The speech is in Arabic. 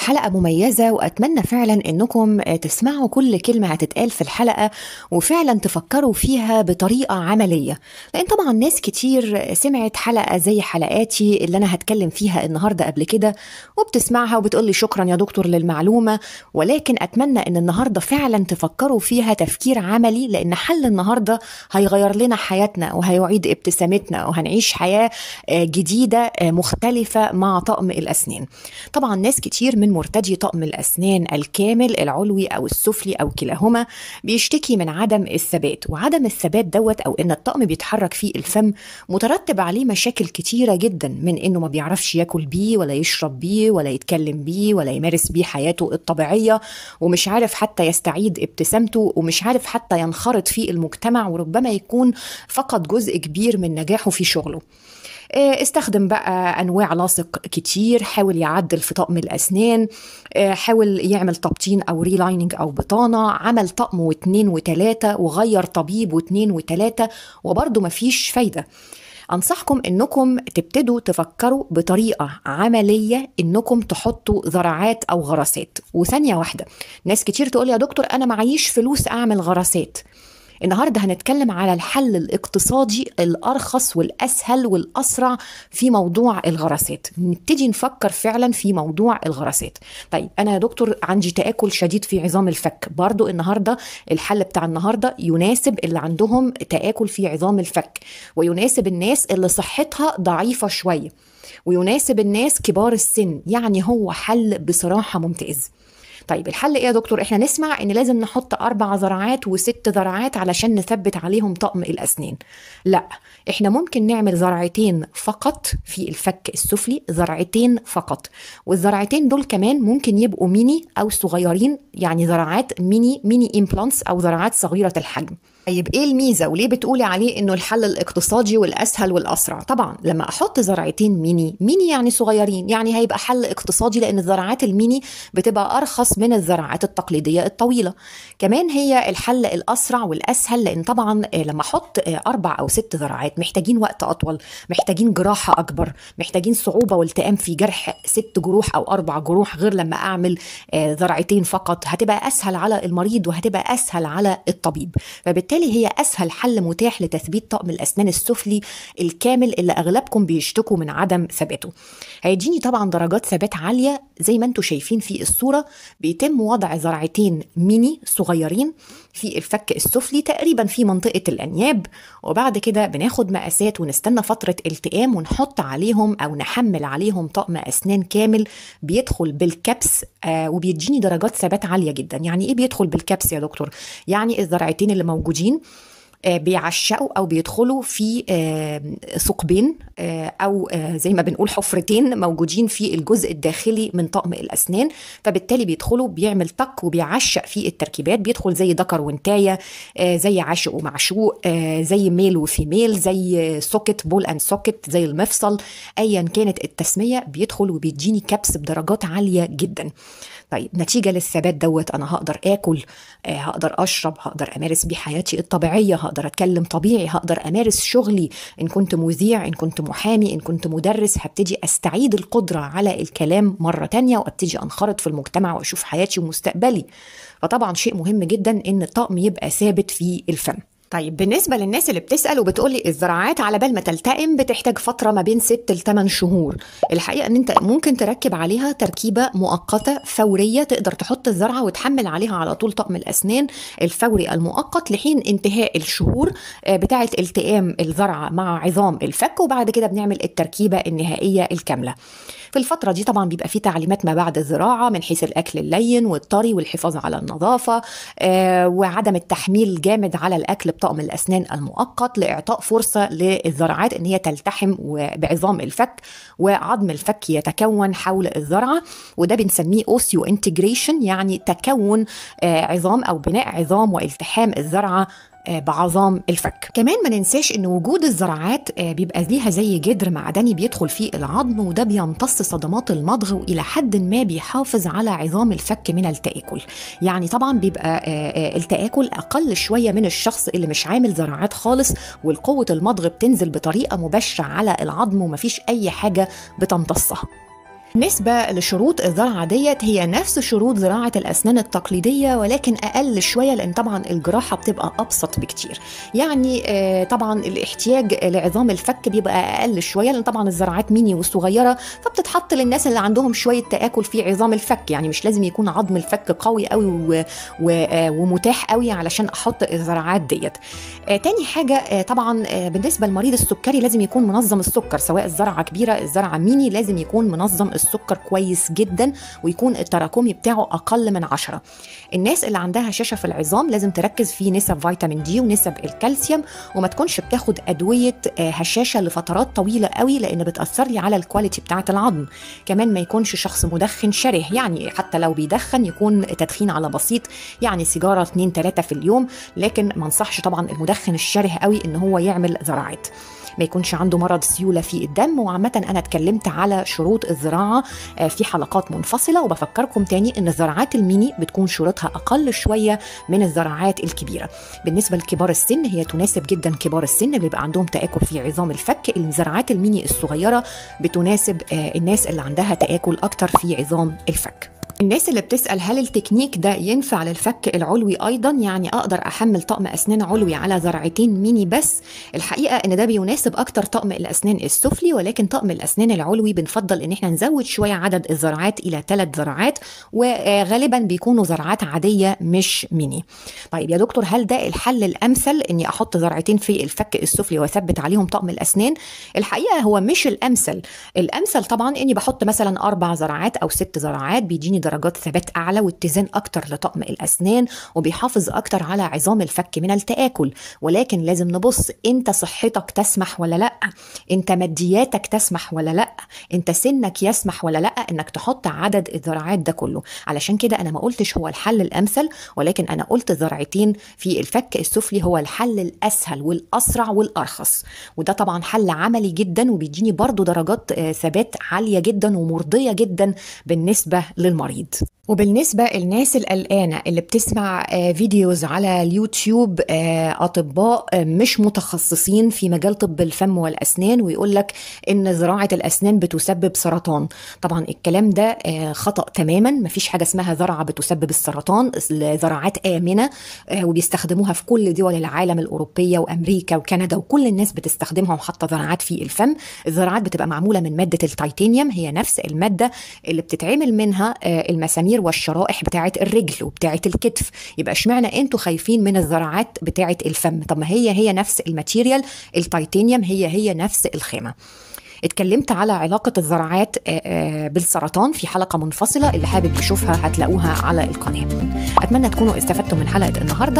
حلقة مميزة وأتمنى فعلا أنكم تسمعوا كل كلمة هتتقال في الحلقة وفعلا تفكروا فيها بطريقة عملية لأن طبعا ناس كتير سمعت حلقة زي حلقاتي اللي أنا هتكلم فيها النهاردة قبل كده وبتسمعها وبتقولي شكرا يا دكتور للمعلومة ولكن أتمنى أن النهاردة فعلا تفكروا فيها تفكير عملي لأن حل النهاردة هيغير لنا حياتنا وهيعيد ابتسامتنا وهنعيش حياة جديدة مختلفة مع طقم الأسنان طبعا ناس كتير من من مرتدي طقم الأسنان الكامل العلوي أو السفلي أو كلاهما بيشتكي من عدم الثبات وعدم الثبات دوت أو إن الطقم بيتحرك فيه الفم مترتب عليه مشاكل كتيرة جدا من إنه ما بيعرفش ياكل بيه ولا يشرب بيه ولا يتكلم بيه ولا يمارس بيه حياته الطبيعية ومش عارف حتى يستعيد ابتسامته ومش عارف حتى ينخرط في المجتمع وربما يكون فقد جزء كبير من نجاحه في شغله آه، استخدم بقى انواع لاصق كتير حاول يعدل في طقم الاسنان آه، حاول يعمل تبطين او ريلايننج او بطانه عمل طقم واتنين وتلاته وغير طبيب واتنين وتلاته وبرده مفيش فايده انصحكم انكم تبتدوا تفكروا بطريقه عمليه انكم تحطوا زراعات او غرسات وثانيه واحده ناس كتير تقول يا دكتور انا معيش فلوس اعمل غرسات النهارده هنتكلم على الحل الاقتصادي الارخص والاسهل والاسرع في موضوع الغراسات نبتدي نفكر فعلا في موضوع الغراسات طيب انا يا دكتور عندي تاكل شديد في عظام الفك برضو النهارده الحل بتاع النهارده يناسب اللي عندهم تاكل في عظام الفك ويناسب الناس اللي صحتها ضعيفه شويه ويناسب الناس كبار السن يعني هو حل بصراحه ممتاز طيب الحل ايه يا دكتور احنا نسمع ان لازم نحط اربع ذراعات وست ذراعات علشان نثبت عليهم طقم الاسنان لا احنا ممكن نعمل ذراعتين فقط في الفك السفلي ذراعتين فقط والذراعتين دول كمان ممكن يبقوا ميني او صغيرين يعني ذراعات ميني ميني امبلانتس او ذراعات صغيره الحجم طيب ايه الميزه وليه بتقولي عليه انه الحل الاقتصادي والاسهل والاسرع طبعا لما احط زرعتين ميني ميني يعني صغيرين يعني هيبقى حل اقتصادي لان الزراعات الميني بتبقى ارخص من الزراعات التقليديه الطويله كمان هي الحل الاسرع والاسهل لان طبعا آه، لما احط آه، اربع او ست زراعات محتاجين وقت اطول محتاجين جراحه اكبر محتاجين صعوبه والتئام في جرح ست جروح او اربع جروح غير لما اعمل آه، زرعتين فقط هتبقى اسهل على المريض وهتبقى اسهل على الطبيب فبالتالي وبالتالي هي اسهل حل متاح لتثبيت طقم الاسنان السفلي الكامل اللي اغلبكم بيشتكوا من عدم ثباته هيديني طبعا درجات ثبات عاليه زي ما انتم شايفين في الصوره بيتم وضع زرعتين ميني صغيرين في الفك السفلي تقريبا في منطقه الانياب وبعد كده بناخد مقاسات ونستنى فتره التئام ونحط عليهم او نحمل عليهم طقم اسنان كامل بيدخل بالكبس آه وبيديني درجات ثبات عاليه جدا يعني ايه بيدخل بالكبس يا دكتور يعني الزرعتين اللي موجودين الجين آه، بيعشقوا او بيدخلوا في آه، ثقبين آه، او زي ما بنقول حفرتين موجودين في الجزء الداخلي من طقم الاسنان فبالتالي بيدخلوا بيعمل تك وبيعشق في التركيبات بيدخل زي ذكر وانتايه زي عاشق ومعشوق زي ميل وفيميل زي سوكت بول اند سوكت زي المفصل ايا كانت التسميه بيدخل وبيديني كبس بدرجات عاليه جدا طيب نتيجة للثبات دوت أنا هقدر آكل آه، هقدر أشرب هقدر أمارس بيه حياتي الطبيعية هقدر أتكلم طبيعي هقدر أمارس شغلي إن كنت مذيع إن كنت محامي إن كنت مدرس هبتدي أستعيد القدرة على الكلام مرة تانية وأبتدي أنخرط في المجتمع وأشوف حياتي ومستقبلي فطبعا شيء مهم جدا إن الطقم يبقى ثابت في الفن طيب بالنسبة للناس اللي بتسأل وبتقول لي الزراعات على بال ما تلتئم بتحتاج فترة ما بين 6 ل 8 شهور، الحقيقة إن أنت ممكن تركب عليها تركيبة مؤقتة فورية تقدر تحط الزرعة وتحمل عليها على طول طقم الأسنان الفوري المؤقت لحين انتهاء الشهور آه، بتاعة التئام الزرعة مع عظام الفك وبعد كده بنعمل التركيبة النهائية الكاملة. في الفترة دي طبعا بيبقى في تعليمات ما بعد الزراعة من حيث الأكل اللين والطري والحفاظ على النظافة آه، وعدم التحميل جامد على الأكل بطقم الأسنان المؤقت لإعطاء فرصة للزرعات إن هي تلتحم بعظام الفك وعظم الفك يتكون حول الزرعة وده بنسميه أوسيو انتجريشن يعني تكون آه، عظام أو بناء عظام والتحام الزرعة آه، بعظام الفك كمان ما ننساش ان وجود الزراعات آه، بيبقى ليها زي جدر معدني بيدخل فيه العظم وده بيمتص صدمات المضغ والى حد ما بيحافظ على عظام الفك من التآكل يعني طبعا بيبقى آه، التآكل اقل شويه من الشخص اللي مش عامل زراعات خالص والقوه المضغ بتنزل بطريقه مباشره على العظم ومفيش اي حاجه بتمتصها نسبة لشروط الزرعة ديت هي نفس شروط زراعة الأسنان التقليدية ولكن أقل شوية لأن طبعا الجراحة بتبقى أبسط بكتير يعني آه، طبعا الاحتياج لعظام الفك بيبقى أقل شوية لأن طبعا الزراعات ميني وصغيرة فبتتحط للناس اللي عندهم شوية تآكل في عظام الفك يعني مش لازم يكون عظم الفك قوي قوي آه، ومتاح قوي علشان أحط الزراعات ديت آه، تاني حاجة طبعا بالنسبة لمريض السكري لازم يكون منظم السكر سواء الزرعة كبيرة الزرعة ميني لازم يكون منظم السكر كويس جدا ويكون التراكمي بتاعه اقل من 10 الناس اللي عندها هشاشه في العظام لازم تركز في نسب فيتامين دي ونسب الكالسيوم وما تكونش بتاخد ادويه آه، هشاشه لفترات طويله قوي لان بتاثر لي على الكواليتي بتاعه العظم كمان ما يكونش شخص مدخن شره يعني حتى لو بيدخن يكون تدخين على بسيط يعني سيجاره 2 3 في اليوم لكن ما انصحش طبعا المدخن الشره قوي ان هو يعمل زراعات ما يكونش عنده مرض سيوله في الدم وعامه انا اتكلمت على شروط الزراعه آه، في حلقات منفصله وبفكركم تاني ان الزرعات الميني بتكون شروطها اقل شويه من الزرعات الكبيره بالنسبه لكبار السن هي تناسب جدا كبار السن اللي بيبقى عندهم تاكل في عظام الفك الزرعات الميني الصغيره بتناسب آه، الناس اللي عندها تاكل اكتر في عظام الفك الناس اللي بتسأل هل التكنيك ده ينفع للفك العلوي أيضا يعني أقدر أحمل طقم أسنان علوي على ذرعتين ميني بس الحقيقة إن ده بيناسب أكتر طقم الأسنان السفلي ولكن طقم الأسنان العلوي بنفضل إن احنا نزود شوية عدد الذرعات إلى ثلاث ذرعات وغالبا بيكونوا ذرعات عادية مش ميني طيب يا دكتور هل ده الحل الأمثل إني أحط ذرعتين في الفك السفلي وأثبت عليهم طقم الأسنان الحقيقة هو مش الأمثل الأمثل طبعا إني بحط مثلا أربع ذرعات أو ست ذرعات بيديني درجات ثبات أعلى واتزان أكتر لطقم الأسنان وبيحافظ أكتر على عظام الفك من التآكل ولكن لازم نبص أنت صحتك تسمح ولا لأ أنت مادياتك تسمح ولا لأ أنت سنك يسمح ولا لأ أنك تحط عدد الذراعات ده كله علشان كده أنا ما قلتش هو الحل الأمثل ولكن أنا قلت ذراعتين في الفك السفلي هو الحل الأسهل والأسرع والأرخص وده طبعا حل عملي جدا وبيديني برضو درجات آه، ثبات عالية جدا ومرضية جدا بالنسبة للمريض جديد وبالنسبة للناس القلقانة اللي بتسمع آه، فيديوز على اليوتيوب آه، أطباء آه، مش متخصصين في مجال طب الفم والأسنان ويقول لك إن زراعة الأسنان بتسبب سرطان طبعا الكلام ده خطأ تماما مفيش حاجة اسمها زرعة بتسبب السرطان زراعات آمنة وبيستخدموها في كل دول العالم الأوروبية وأمريكا وكندا وكل الناس بتستخدمها وحاطة زراعات في الفم الزراعات بتبقى معمولة من مادة التيتانيوم هي نفس المادة اللي بتتعمل منها المسامير والشرائح بتاعه الرجل وبتاعه الكتف يبقى اشمعنى انتوا خايفين من الذراعات بتاعه الفم طب ما هي هي نفس الماتيريال التيتانيوم هي هي نفس الخامه اتكلمت على علاقة الذراعات آه، آه، بالسرطان في حلقة منفصلة اللي حابب يشوفها هتلاقوها على القناة أتمنى تكونوا استفدتم من حلقة النهاردة